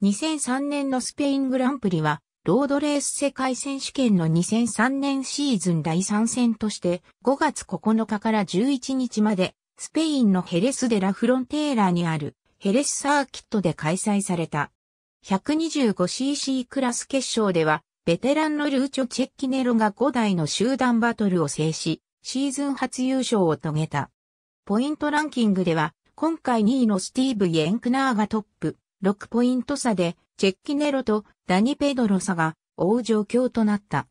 2003年のスペイングランプリは、ロードレース世界選手権の2003年シーズン第3戦として、5月9日から11日まで、スペインのヘレス・デ・ラ・フロンテーラにある、ヘレスサーキットで開催された。125cc クラス決勝では、ベテランのルーチョ・チェッキネロが5台の集団バトルを制し、シーズン初優勝を遂げた。ポイントランキングでは、今回2位のスティーブ・イエンクナーがトップ、6ポイント差で、チェッキネロとダニペドロ差が追う状況となった。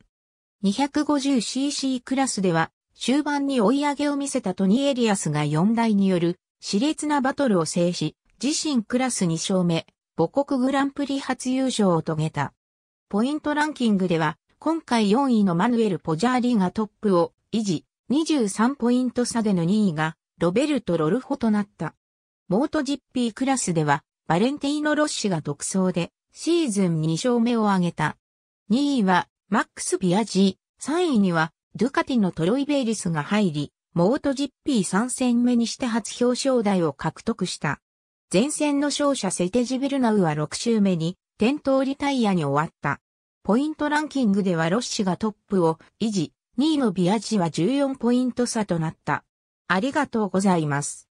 250cc クラスでは、終盤に追い上げを見せたトニー・エリアスが4台による熾烈なバトルを制し、自身クラス2勝目、母国グランプリ初優勝を遂げた。ポイントランキングでは、今回4位のマヌエル・ポジャーリがトップを維持、23ポイント差での2位がロベルト・ロルホとなった。モート GP クラスでは、バレンティーノ・ロッシが独走でシーズン2勝目を挙げた。2位はマックス・ビアジー、3位にはドゥカティのトロイ・ベイリスが入り、モートジッピー3戦目にして初表彰台を獲得した。前線の勝者セテジ・ビルナウは6周目に転倒リタイアに終わった。ポイントランキングではロッシがトップを維持、2位のビアジは14ポイント差となった。ありがとうございます。